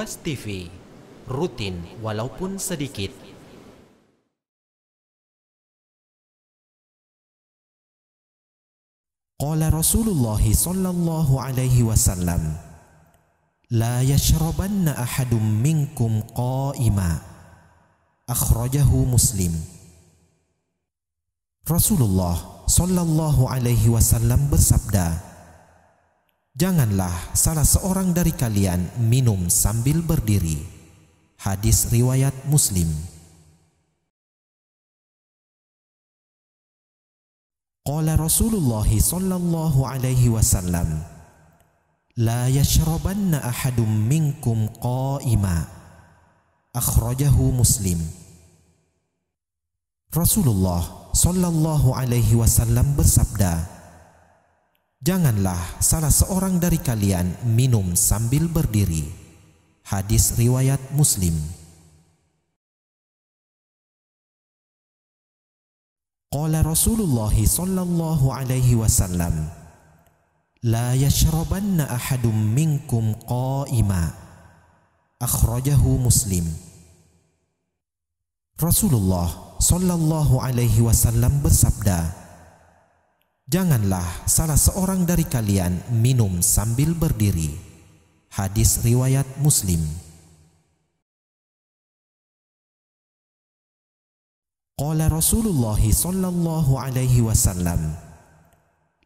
Buas TV, rutin walaupun sedikit. Qala Rasulullah sallallahu alaihi wasallam, "La yashrabanna ahadum minkum qa'ima." Akhrajahu Muslim. Rasulullah sallallahu alaihi wasallam bersabda, Janganlah salah seorang dari kalian minum sambil berdiri. Hadis riwayat Muslim. Qala Rasulullah sallallahu alaihi wasallam La yashrabanna ahadum minkum qaima Akhrajahu Muslim Rasulullah sallallahu alaihi wasallam bersabda Janganlah salah seorang dari kalian minum sambil berdiri. Hadis riwayat Muslim. Qala Rasulullah sallallahu alaihi wasallam La yashrabanna ahadum minkum qaima Akhrajahu Muslim Rasulullah sallallahu alaihi wasallam bersabda janganlah salah seorang dari kalian minum sambil berdiri. Hadis Riwayat Muslim Qala Rasulullah sallallahu alaihi wasallam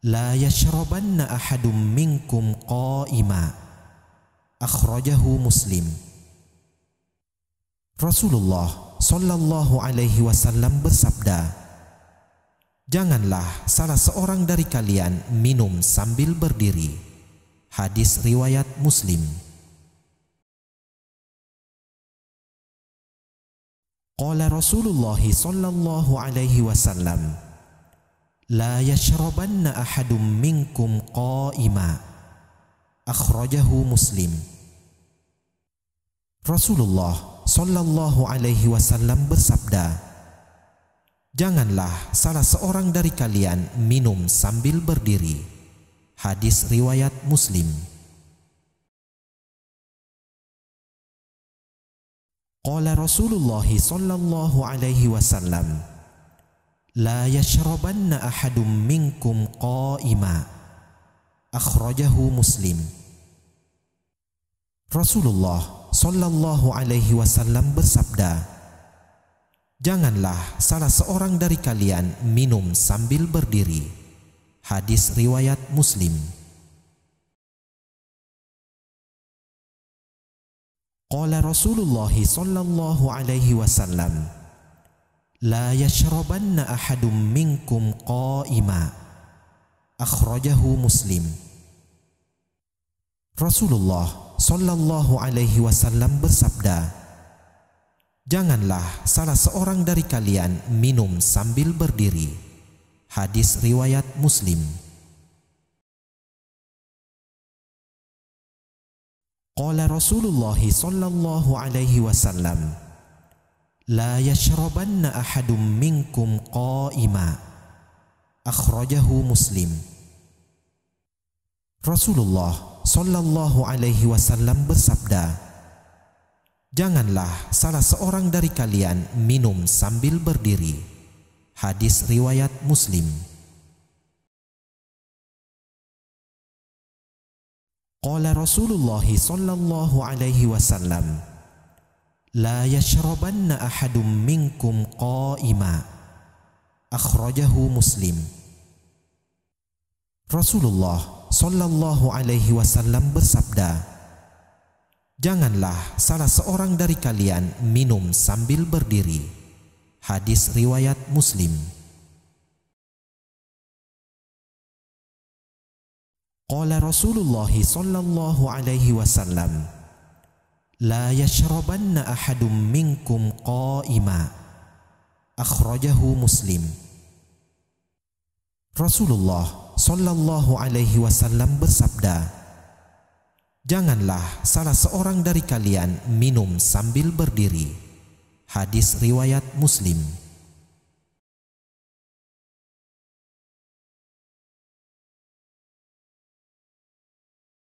La yashrabanna ahadum minkum qaima Akhrajahu Muslim Rasulullah sallallahu alaihi wasallam bersabda Rasulullah Janganlah salah seorang dari kalian minum sambil berdiri. Hadis riwayat Muslim. Qala Rasulullah sallallahu alaihi wasallam La yashrabanna ahadum minkum qaima Akhrajahu Muslim Rasulullah sallallahu alaihi wasallam bersabda Janganlah salah seorang dari kalian minum sambil berdiri. Hadis riwayat Muslim. Qala Rasulullah sallallahu alaihi wasallam La yashrabanna ahadum minkum qa'ima Akhrajahu Muslim Rasulullah sallallahu alaihi wasallam bersabda janganlah salah seorang dari kalian minum sambil berdiri. Hadis Riwayat Muslim Qala Rasulullah sallallahu alaihi wasallam La yashrabanna ahadum minkum qaima Akhrajahu Muslim Rasulullah sallallahu alaihi wasallam bersabda Rasulullah Janganlah salah seorang dari kalian minum sambil berdiri. Hadis riwayat Muslim. Qala Rasulullah sallallahu alaihi wasallam La yashrabanna ahadum minkum qa'ima Akhrajahu Muslim Rasulullah sallallahu alaihi wasallam bersabda Janganlah salah seorang dari kalian minum sambil berdiri. Hadis riwayat Muslim. Qala Rasulullah sallallahu alaihi wasallam La yashrabanna ahadum minkum qa'ima Akhrajahu Muslim Rasulullah sallallahu alaihi wasallam bersabda Janganlah salah seorang dari kalian minum sambil berdiri. Hadis riwayat Muslim. Qala Rasulullah sallallahu alaihi wasallam La yashrabanna ahadum minkum qaima Akhrajahu Muslim Rasulullah sallallahu alaihi wasallam bersabda Janganlah salah seorang dari kalian minum sambil berdiri. Hadis riwayat Muslim.